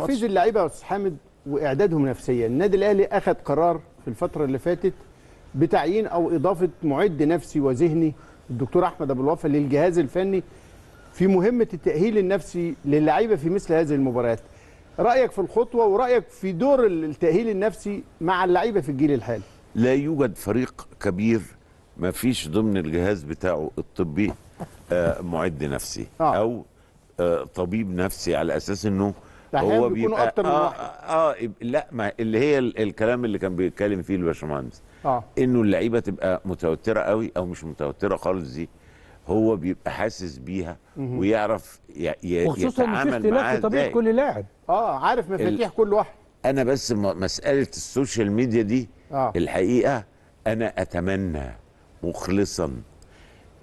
تحفيز اللعيبه يا استاذ حامد واعدادهم نفسيا النادي الاهلي اخذ قرار في الفتره اللي فاتت بتعيين او اضافه معد نفسي وذهني الدكتور احمد ابو الوفا للجهاز الفني في مهمه التاهيل النفسي للعيبه في مثل هذه المباريات رايك في الخطوه ورايك في دور التاهيل النفسي مع اللعيبه في الجيل الحالي لا يوجد فريق كبير ما فيش ضمن الجهاز بتاعه الطبي آه، معد نفسي آه. او آه، طبيب نفسي على اساس انه ده هو بيكون اكتر من آه واحد اه, آه لا ما اللي هي الكلام اللي كان بيتكلم فيه الباشمهندس آه. انه اللعيبه تبقى متوتره قوي او مش متوتره خالص دي هو بيبقى حاسس بيها ويعرف يتعامل معاها في طبيعه كل لاعب اه عارف مفاتيح كل واحد انا بس مساله السوشيال ميديا دي آه. الحقيقه انا اتمنى مخلصا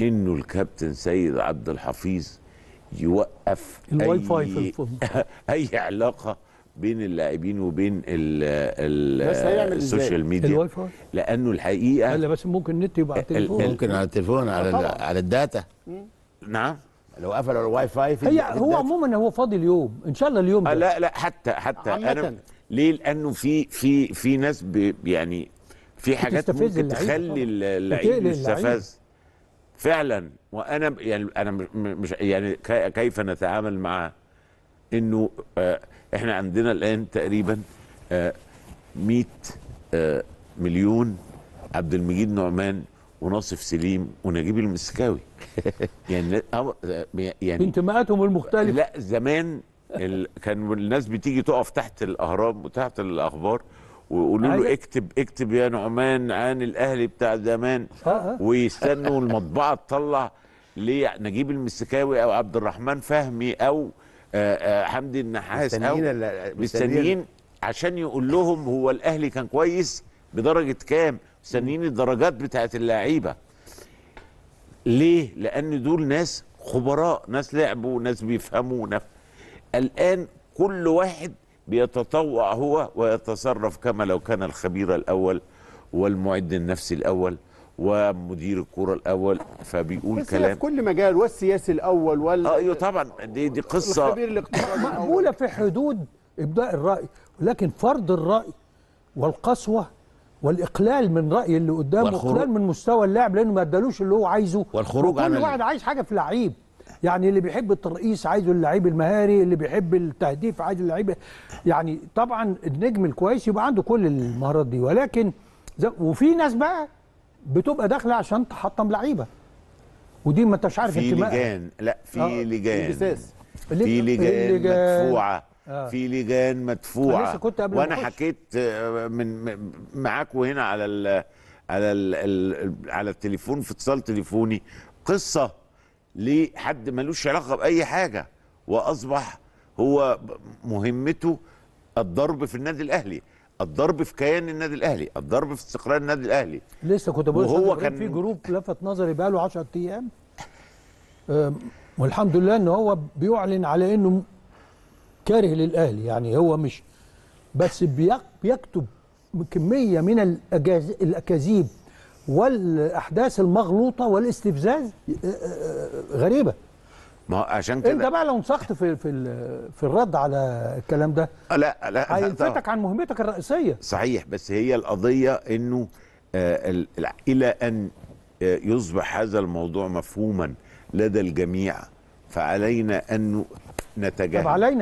انه الكابتن سيد عبد الحفيظ يوقف الواي فاي في اي علاقه بين اللاعبين وبين ال ال السوشيال ميديا الواي فاي لانه الحقيقه لا بس ممكن النت يبقى على التليفون ممكن على التليفون على على الداتا نعم لو قفلوا الواي فاي في هي هو عموما هو فاضي اليوم ان شاء الله اليوم ده. آه، لا لا حتى حتى انا ليه لانه في في في ناس يعني في حاجات ممكن تخلي اللعيب يستفز فعلا وانا يعني انا مش يعني كيف نتعامل مع انه آه، احنا عندنا الان تقريبا 100 آه، آه، مليون عبد المجيد نعمان وناصف سليم ونجيب المسكاوي يعني يعني انتماءاتهم المختلفه لا زمان ال... كان الناس بتيجي تقف تحت الاهرام وتحت الاخبار ويقولوا له اكتب اكتب يا نعمان عن الاهلي بتاع زمان آه، آه. ويستنوا المطبعه تطلع لنجيب المسكاوي او عبد الرحمن فهمي او آه، حمدي النحاس او مستنيين عشان يقول لهم هو الاهلي كان كويس بدرجه كام مستنيين الدرجات بتاعت اللعيبه ليه لان دول ناس خبراء ناس لعبوا ناس بيفهموا نف... الان كل واحد بيتطوع هو ويتصرف كما لو كان الخبير الأول والمعد النفسي الأول ومدير الكرة الأول فبيقول بس كلام في كل مجال والسياسي الأول وال آه، ايوه طبعا دي دي قصة الخبير الاقتصادي مقبولة في حدود إبداء الرأي لكن فرض الرأي والقسوة والاقلال من راي اللي قدامه والاقلال من مستوى اللاعب لانه ما ادالوش اللي هو عايزه والخروج عن كل واحد عايز حاجه في لعيب يعني اللي بيحب الترقيص عايزه اللعيب المهاري اللي بيحب التهديف عايز اللعيب يعني طبعا النجم الكويس يبقى عنده كل المهارات دي ولكن وفي ناس بقى بتبقى داخله عشان تحطم لعيبه ودي ما انتش عارف في لجان لا في آه لجان في لجان, لجان مدفوعه آه. في لجان مدفوعه لسه كنت قبل وانا حكيت آه، من معاك وهنا على الـ على الـ على التليفون في اتصال تليفوني قصه لحد ملوش علاقه باي حاجه واصبح هو مهمته الضرب في النادي الاهلي الضرب في كيان النادي الاهلي الضرب في استقرار النادي الاهلي لسه كنت بقول هو كان في جروب لفت نظري بقى له 10 ايام والحمد لله ان هو بيعلن على انه كاره للاهلي يعني هو مش بس بيكتب كميه من الاكاذيب والاحداث المغلوطه والاستفزاز آه، آه، آه، غريبه ما عشان كده انت بقى لو نصحت في في في الرد على الكلام ده لا لا هينفتك عن مهمتك الرئيسيه صحيح بس هي القضيه انه الى ان يصبح هذا الموضوع مفهوما لدى الجميع فعلينا ان نتجاهل